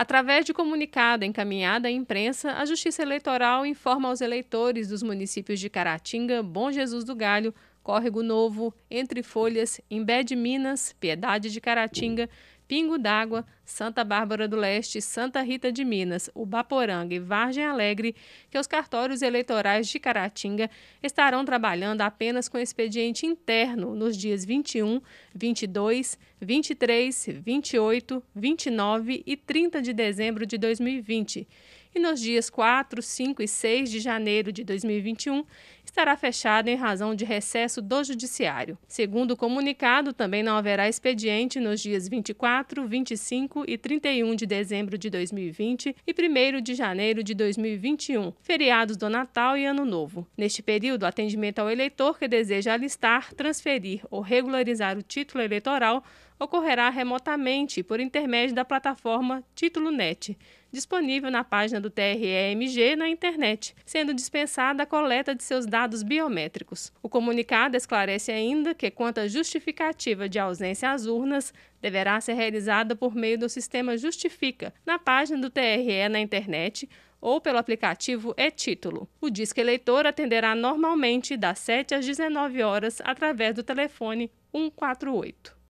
Através de comunicado encaminhado à imprensa, a Justiça Eleitoral informa aos eleitores dos municípios de Caratinga, Bom Jesus do Galho, Córrego Novo, Entre Folhas, Imbé de Minas, Piedade de Caratinga, Pingo d'Água, Santa Bárbara do Leste, Santa Rita de Minas, Ubaporanga e Vargem Alegre que os cartórios eleitorais de Caratinga estarão trabalhando apenas com expediente interno nos dias 21, 22, 23, 28, 29 e 30 de dezembro de 2020 e nos dias 4, 5 e 6 de janeiro de 2021 estará fechado em razão de recesso do Judiciário. Segundo o comunicado, também não haverá expediente nos dias 24, 25 e 31 de dezembro de 2020 e 1 de janeiro de 2021, feriados do Natal e Ano Novo. Neste período, atendimento ao eleitor que deseja alistar, transferir ou regularizar o título eleitoral ocorrerá remotamente por intermédio da plataforma Título Net, disponível na página do TREMG na internet, sendo dispensada a coleta de seus dados biométricos. O comunicado esclarece ainda que, quanto à justificativa de ausência às urnas, deverá ser realizada por meio do sistema Justifica, na página do TRE na internet ou pelo aplicativo e-Título. O Disque Eleitor atenderá normalmente das 7 às 19 horas através do telefone 148.